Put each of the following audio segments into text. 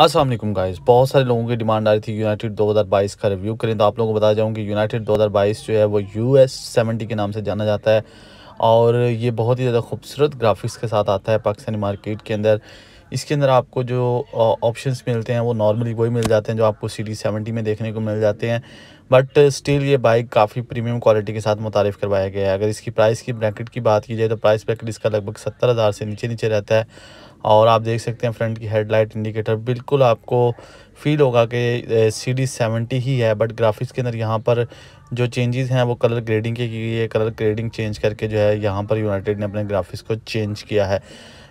Aslam guys बहुत सारे लोगों की डिमांड आ रही थी यूनाइटेड 2022 का रिव्यू करें तो आप लोगों को बता जाऊँ कि यूनाइटेड 2022 जो है वो यू एस सेवेंटी के नाम से जाना जाता है और ये बहुत ही ज़्यादा खूबसूरत ग्राफिक्स के साथ आता है पाकिस्तानी मार्केट के अंदर इसके अंदर आपको जो ऑप्शंस मिलते हैं वो नॉर्मली वही मिल जाते हैं जो आपको सी डी सेवेंटी में देखने को मिल जाते हैं बट स्टिल ये बाइक काफ़ी प्रीमियम क्वालिटी के साथ मुतारफ़ करवाया गया है अगर इसकी प्राइस की ब्रैकेट की बात की जाए तो प्राइस ब्रैकेट इसका लगभग सत्तर हज़ार से नीचे नीचे रहता है और आप देख सकते हैं फ्रंट की हेडलाइट इंडिकेटर बिल्कुल आपको फील होगा कि सी डी सेवेंटी ही है बट ग्राफिक्स के अंदर यहाँ पर जो चेंजेस हैं वो कलर ग्रेडिंग के की गई है कलर ग्रेडिंग चेंज करके जो है यहाँ पर यूनाइटेड ने अपने ग्राफिक्स को चेंज किया है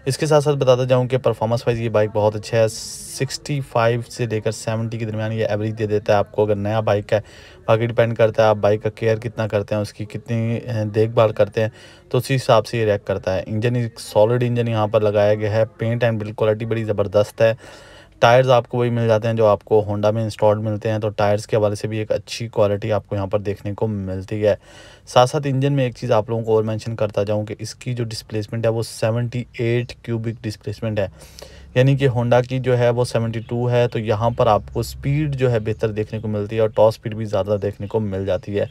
इसके साथ साथ बताता जाऊँ कि परफॉर्मेंस वाइज ये बाइक बहुत अच्छा है 65 से लेकर 70 के दरमियान ये एवरेज दे देता है आपको अगर नया बाइक है बाकी डिपेंड करता है आप बाइक का केयर कितना करते हैं उसकी कितनी देखभाल करते हैं तो उसी हिसाब से ये रिएक्ट करता है इंजन एक सॉलिड इंजन यहाँ पर लगाया गया है पेंट एंड बिल्ड क्वालिटी बड़ी ज़बरदस्त है टायर्स आपको वही मिल जाते हैं जो आपको होंडा में इंस्टॉल्ड मिलते हैं तो टायर्स के हवाले से भी एक अच्छी क्वालिटी आपको यहाँ पर देखने को मिलती है साथ साथ इंजन में एक चीज़ आप लोगों को और मैंशन करता जाऊँ कि इसकी जो डिस्प्लेसमेंट है वो 78 क्यूबिक डिस्प्लेसमेंट है यानी कि होंडा की जो है वो 72 है तो यहाँ पर आपको स्पीड जो है बेहतर देखने को मिलती है और टॉप स्पीड भी ज़्यादा देखने को मिल जाती है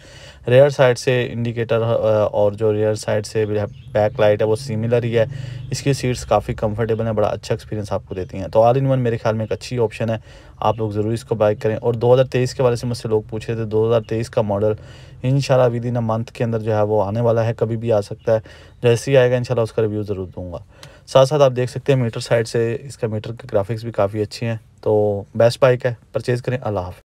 रेयर साइड से इंडिकेटर और जो रेयर साइड से बैक लाइट है वो सिमिलर ही है इसकी सीट्स काफ़ी कंफर्टेबल हैं बड़ा अच्छा एक्सपीरियंस आपको देती हैं तो आल इन वन मेरे ख्याल में एक अच्छी ऑप्शन है आप लोग ज़रूर इसको बाइक करें और दो के बारे से मुझसे लोग पूछ रहे थे दो का मॉडल इन शाला विद इन अ मंथ के अंदर जो है वो आने वाला है कभी भी आ सकता है जैसे ही आएगा इन उसका रिव्यू ज़रूर दूँगा साथ साथ आप देख सकते हैं मीटर साइड से इसका मीटर के ग्राफिक्स भी काफ़ी अच्छी हैं तो बेस्ट बाइक है परचेज़ करें अल्लाह हाफ़